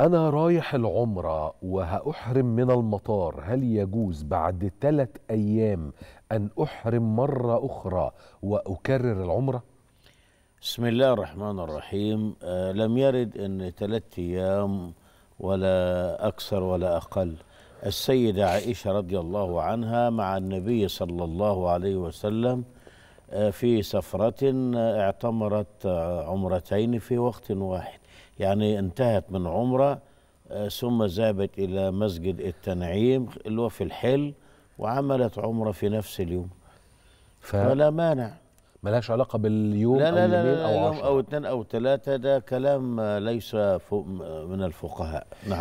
أنا رايح العمرة وهأحرم من المطار هل يجوز بعد ثلاث أيام أن أحرم مرة أخرى وأكرر العمرة؟ بسم الله الرحمن الرحيم أه لم يرد أن ثلاث أيام ولا أكثر ولا أقل السيدة عائشة رضي الله عنها مع النبي صلى الله عليه وسلم آه، في سفرة آه، اعتمرت آه، عمرتين في وقت واحد يعني انتهت من عمرة ثم ذهبت إلى مسجد التنعيم اللي هو في الحل وعملت عمرة في نفس اليوم ف... فلا مانع ملهاش علاقة باليوم لا لا أو لا, لا أو يوم أو اثنين أو ثلاثة ده كلام ليس من الفقهاء نعم